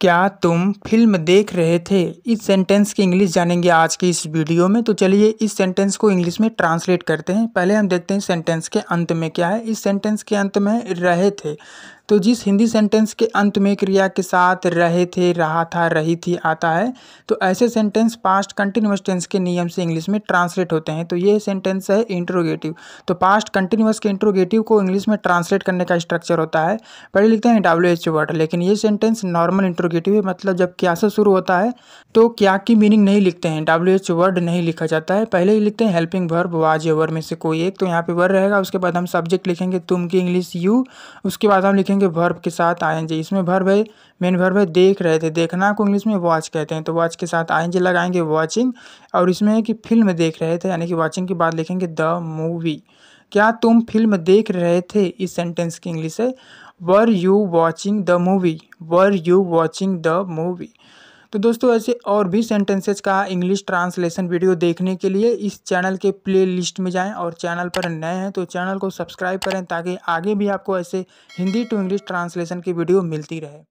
क्या तुम फिल्म देख रहे थे इस सेंटेंस की इंग्लिश जानेंगे आज की इस वीडियो में तो चलिए इस सेंटेंस को इंग्लिश में ट्रांसलेट करते हैं पहले हम देखते हैं सेंटेंस के अंत में क्या है इस सेंटेंस के अंत में रहे थे तो जिस हिंदी सेंटेंस के अंत में क्रिया के साथ रहे थे रहा था रही थी आता है तो ऐसे सेंटेंस पास्ट कंटिन्यूस टेंस के नियम से इंग्लिश में ट्रांसलेट होते हैं तो ये सेंटेंस है इंट्रोगेटिव तो पास्ट कंटिन्यूस के इंट्रोगेटिव को इंग्लिश में ट्रांसलेट करने का स्ट्रक्चर होता है पहले लिखते हैं डब्ल्यू एच वर्ड लेकिन ये सेंटेंस नॉर्मल इंट्रोगेटिव है मतलब जब क्या से शुरू होता है तो क्या की मीनिंग नहीं लिखते हैं डब्ल्यू एच वर्ड नहीं लिखा जाता है पहले ही लिखते हैं हेल्पिंग वर्ब वाज ए में से कोई एक तो यहाँ पे वर्ड रहेगा उसके बाद हम सब्जेक्ट लिखेंगे तुम की इंग्लिश यू उसके बाद हम लिखेंगे देखेंगे वर्ब के साथ आई एन जी इसमें वर्ब है मेन वर्ब है देख रहे थे देखना को इंग्लिश में वॉच कहते हैं तो वॉच के साथ आई एन जी लगाएंगे वॉचिंग और इसमें है कि फिल्म देख रहे थे यानी कि वॉचिंग के बाद लिखेंगे द मूवी क्या तुम फिल्म देख रहे थे इस सेंटेंस की इंग्लिश है were you watching the movie were you watching the movie तो दोस्तों ऐसे और भी सेंटेंसेज का इंग्लिश ट्रांसलेशन वीडियो देखने के लिए इस चैनल के प्ले लिस्ट में जाएँ और चैनल पर नए हैं तो चैनल को सब्सक्राइब करें ताकि आगे भी आपको ऐसे हिंदी टू इंग्लिश ट्रांसलेशन की वीडियो मिलती रहे